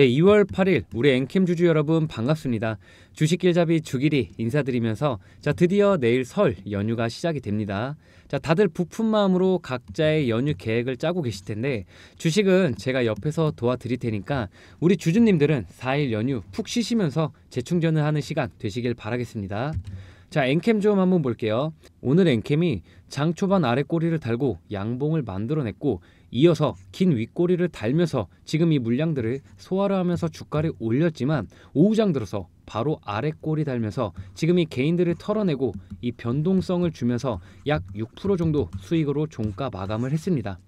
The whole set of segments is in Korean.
네, 2월 8일 우리 엔캠 주주 여러분 반갑습니다. 주식길잡이 주길이 인사드리면서 자 드디어 내일 설 연휴가 시작이 됩니다. 자 다들 부푼 마음으로 각자의 연휴 계획을 짜고 계실 텐데 주식은 제가 옆에서 도와드릴 테니까 우리 주주님들은 4일 연휴 푹 쉬시면서 재충전을 하는 시간 되시길 바라겠습니다. 자, 엔캠 좀 한번 볼게요. 오늘 엔캠이 장 초반 아래 꼬리를 달고 양봉을 만들어냈고 이어서 긴 윗꼬리를 달면서 지금 이 물량들을 소화를 하면서 주가를 올렸지만 오후장 들어서 바로 아래 꼬리 달면서 지금 이 개인들을 털어내고 이 변동성을 주면서 약 6% 정도 수익으로 종가 마감을 했습니다.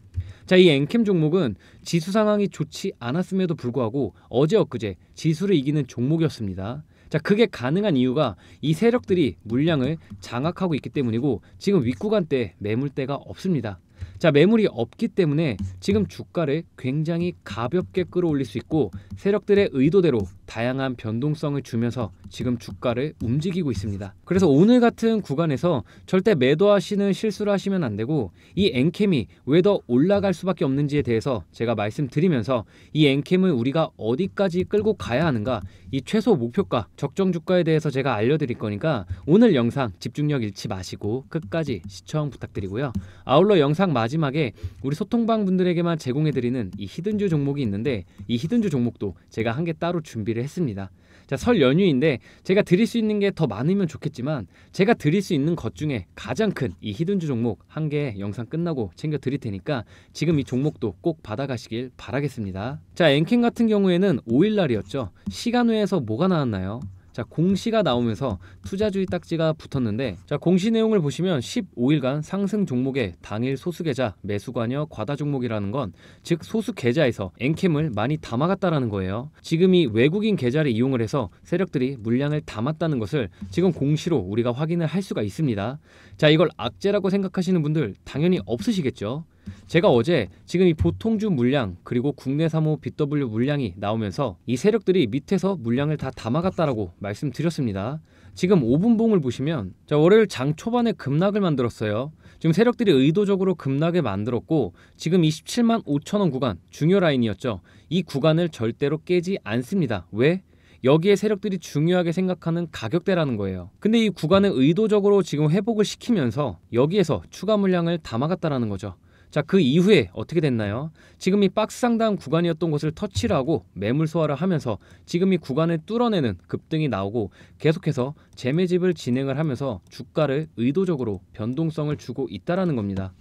자, 이 엔캠 종목은 지수 상황이 좋지 않았음에도 불구하고 어제 엊그제 지수를 이기는 종목이었습니다. 자, 그게 가능한 이유가 이 세력들이 물량을 장악하고 있기 때문이고 지금 윗구간 때 매물대가 없습니다. 자 매물이 없기 때문에 지금 주가를 굉장히 가볍게 끌어올릴 수 있고 세력들의 의도대로 다양한 변동성을 주면서 지금 주가를 움직이고 있습니다. 그래서 오늘 같은 구간에서 절대 매도하시는 실수를 하시면 안 되고 이 엔캠이 왜 더 올라갈 수밖에 없는지에 대해서 제가 말씀드리면서 이 엔캠을 우리가 어디까지 끌고 가야 하는가 이 최소 목표가 적정 주가에 대해서 제가 알려드릴 거니까 오늘 영상 집중력 잃지 마시고 끝까지 시청 부탁드리고요. 아울러 영상 마지 마지막에 우리 소통방 분들에게만 제공해드리는 이 히든주 종목이 있는데 이 히든주 종목도 제가 한 개 따로 준비를 했습니다. 자, 설 연휴인데 제가 드릴 수 있는 게 더 많으면 좋겠지만 제가 드릴 수 있는 것 중에 가장 큰 이 히든주 종목 한 개 영상 끝나고 챙겨 드릴 테니까 지금 이 종목도 꼭 받아가시길 바라겠습니다. 자, 엔캔 같은 경우에는 5일날이었죠. 시간 외에서 뭐가 나왔나요? 자 공시가 나오면서 투자주의 딱지가 붙었는데 자 공시 내용을 보시면 15일간 상승 종목의 당일 소수 계좌 매수 관여 과다 종목이라는 건 즉 소수 계좌에서 엔캠을 많이 담아갔다라는 거예요. 지금 이 외국인 계좌를 이용을 해서 세력들이 물량을 담았다는 것을 지금 공시로 우리가 확인을 할 수가 있습니다. 자 이걸 악재라고 생각하시는 분들 당연히 없으시겠죠. 제가 어제 지금 이 보통주 물량 그리고 국내 사모 BW 물량이 나오면서 이 세력들이 밑에서 물량을 다 담아갔다라고 말씀드렸습니다. 지금 5분봉을 보시면 자, 월요일 장 초반에 급락을 만들었어요. 지금 세력들이 의도적으로 급락에 만들었고 지금 27만 5천원 구간 중요 라인이었죠. 이 구간을 절대로 깨지 않습니다. 왜? 여기에 세력들이 중요하게 생각하는 가격대라는 거예요. 근데 이 구간을 의도적으로 지금 회복을 시키면서 여기에서 추가 물량을 담아갔다라는 거죠. 자, 그 이후에 어떻게 됐나요? 지금 이 박스 상단 구간이었던 곳을 터치를 하고 매물 소화를 하면서 지금 이 구간을 뚫어내는 급등이 나오고 계속해서 재매집을 진행을 하면서 주가를 의도적으로 변동성을 주고 있다라는 겁니다.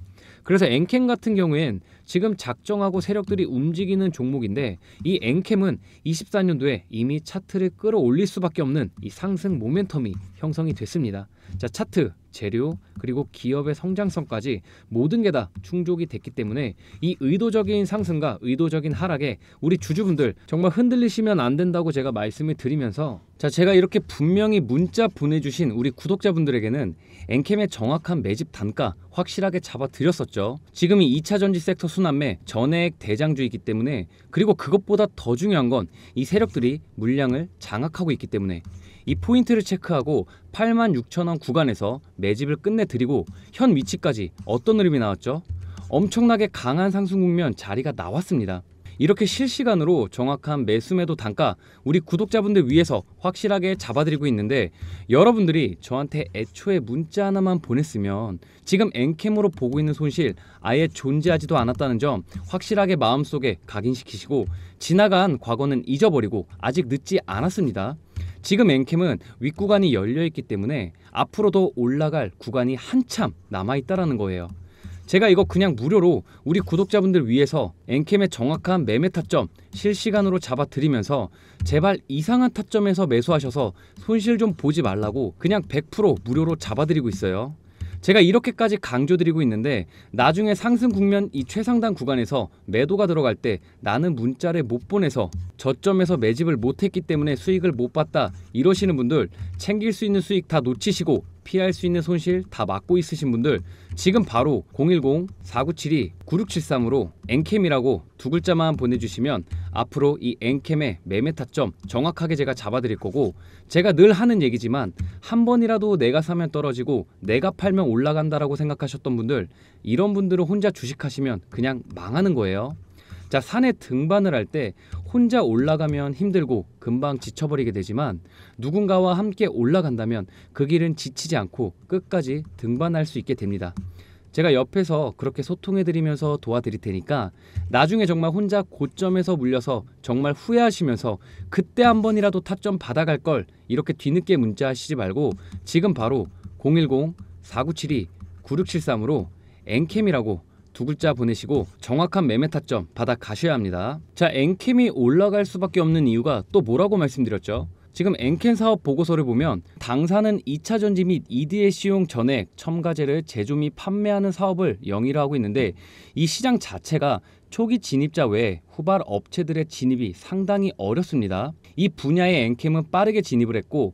그래서 엔캠 같은 경우엔 지금 작정하고 세력들이 움직이는 종목인데 이 엔캠은 24년도에 이미 차트를 끌어올릴 수밖에 없는 이 상승 모멘텀이 형성이 됐습니다. 자 차트 재료 그리고 기업의 성장성까지 모든 게 다 충족이 됐기 때문에 이 의도적인 상승과 의도적인 하락에 우리 주주분들 정말 흔들리시면 안 된다고 제가 말씀을 드리면서 자 제가 이렇게 분명히 문자 보내주신 우리 구독자분들에게는 엔캠의 정확한 매집 단가 확실하게 잡아드렸었죠 지금 이 2차 전지 섹터 순환매 전액 대장주이기 때문에 그리고 그것보다 더 중요한 건 이 세력들이 물량을 장악하고 있기 때문에 이 포인트를 체크하고 86,000원 구간에서 매집을 끝내드리고 현 위치까지 어떤 흐름이 나왔죠? 엄청나게 강한 상승 국면 자리가 나왔습니다. 이렇게 실시간으로 정확한 매수매도 단가 우리 구독자분들 위해서 확실하게 잡아드리고 있는데 여러분들이 저한테 애초에 문자 하나만 보냈으면 지금 엔캠으로 보고 있는 손실 아예 존재하지도 않았다는 점 확실하게 마음속에 각인시키시고 지나간 과거는 잊어버리고 아직 늦지 않았습니다. 지금 엔캠은 윗구간이 열려있기 때문에 앞으로도 올라갈 구간이 한참 남아있다라는 거예요. 제가 이거 그냥 무료로 우리 구독자분들 위해서 엔캠의 정확한 매매 타점 실시간으로 잡아드리면서 제발 이상한 타점에서 매수하셔서 손실 좀 보지 말라고 그냥 100% 무료로 잡아드리고 있어요. 제가 이렇게까지 강조드리고 있는데 나중에 상승 국면 이 최상단 구간에서 매도가 들어갈 때 나는 문자를 못 보내서 저점에서 매집을 못했기 때문에 수익을 못 봤다 이러시는 분들 챙길 수 있는 수익 다 놓치시고 피할 수 있는 손실 다 막고 있으신 분들 지금 바로 010-4972-9673으로 엔캠이라고 두 글자만 보내주시면 앞으로 이 엔캠의 매매 타점 정확하게 제가 잡아드릴 거고 제가 늘 하는 얘기지만 한 번이라도 내가 사면 떨어지고 내가 팔면 올라간다라고 생각하셨던 분들 이런 분들은 혼자 주식하시면 그냥 망하는 거예요. 자 산에 등반을 할때 혼자 올라가면 힘들고 금방 지쳐버리게 되지만 누군가와 함께 올라간다면 그 길은 지치지 않고 끝까지 등반할 수 있게 됩니다. 제가 옆에서 그렇게 소통해드리면서 도와드릴 테니까 나중에 정말 혼자 고점에서 물려서 정말 후회하시면서 그때 한 번이라도 타점 받아갈 걸 이렇게 뒤늦게 문자하시지 말고 지금 바로 010-4972-9673으로 엔캠이라고 두 글자 보내시고 정확한 매매 타점 받아 가셔야 합니다. 자, 엔캠이 올라갈 수밖에 없는 이유가 또 뭐라고 말씀드렸죠? 지금 엔캠 사업 보고서를 보면 당사는 2차 전지 및 EDS용 전액 첨가제를 제조 및 판매하는 사업을 영위라 하고 있는데 이 시장 자체가 초기 진입자 외에 후발 업체들의 진입이 상당히 어렵습니다. 이 분야의 엔캠은 빠르게 진입을 했고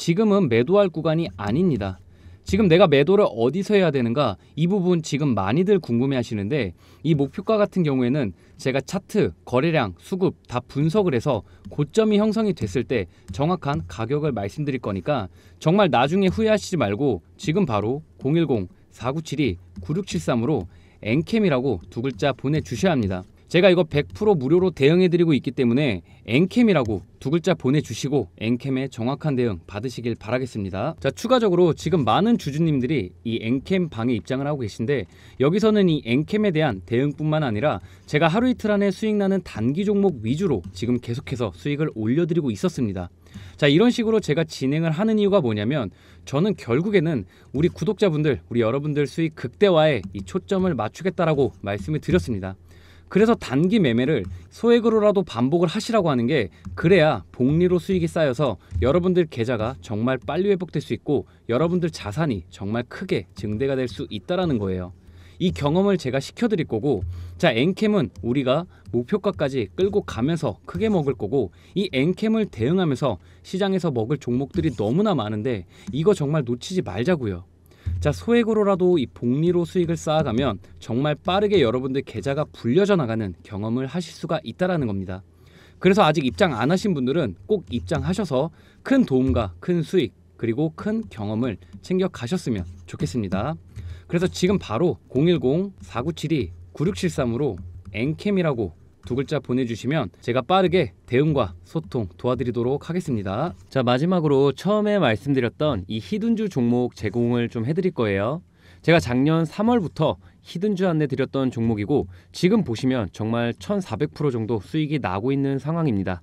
지금은 매도할 구간이 아닙니다. 지금 내가 매도를 어디서 해야 되는가 이 부분 지금 많이들 궁금해 하시는데 이 목표가 같은 경우에는 제가 차트, 거래량, 수급 다 분석을 해서 고점이 형성이 됐을 때 정확한 가격을 말씀드릴 거니까 정말 나중에 후회하시지 말고 지금 바로 010-4972-9673으로 엔캠이라고 두 글자 보내주셔야 합니다. 제가 이거 100% 무료로 대응해드리고 있기 때문에 엔캠이라고 두 글자 보내주시고 엔캠의 정확한 대응 받으시길 바라겠습니다. 자 추가적으로 지금 많은 주주님들이 이 엔캠 방에 입장을 하고 계신데 여기서는 이 엔캠에 대한 대응뿐만 아니라 제가 하루 이틀 안에 수익 나는 단기 종목 위주로 지금 계속해서 수익을 올려드리고 있었습니다. 자 이런 식으로 제가 진행을 하는 이유가 뭐냐면 저는 결국에는 우리 구독자분들 우리 여러분들 수익 극대화에 이 초점을 맞추겠다라고 말씀을 드렸습니다. 그래서 단기 매매를 소액으로라도 반복을 하시라고 하는 게 그래야 복리로 수익이 쌓여서 여러분들 계좌가 정말 빨리 회복될 수 있고 여러분들 자산이 정말 크게 증대가 될 수 있다라는 거예요. 이 경험을 제가 시켜드릴 거고 자 엔캠은 우리가 목표가까지 끌고 가면서 크게 먹을 거고 이 엔캠을 대응하면서 시장에서 먹을 종목들이 너무나 많은데 이거 정말 놓치지 말자고요 자 소액으로라도 이 복리로 수익을 쌓아가면 정말 빠르게 여러분들 계좌가 불려져 나가는 경험을 하실 수가 있다라는 겁니다. 그래서 아직 입장 안 하신 분들은 꼭 입장하셔서 큰 도움과 큰 수익 그리고 큰 경험을 챙겨 가셨으면 좋겠습니다. 그래서 지금 바로 010-4972-9673으로 엔캠이라고 두 글자 보내주시면 제가 빠르게 대응과 소통 도와드리도록 하겠습니다. 자 마지막으로 처음에 말씀드렸던 이 히든주 종목 제공을 좀 해드릴 거예요. 제가 작년 3월부터 히든주 안내 드렸던 종목이고 지금 보시면 정말 1400% 정도 수익이 나고 있는 상황입니다.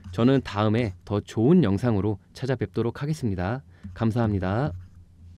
저는 다음에 더 좋은 영상으로 찾아뵙도록 하겠습니다. 감사합니다.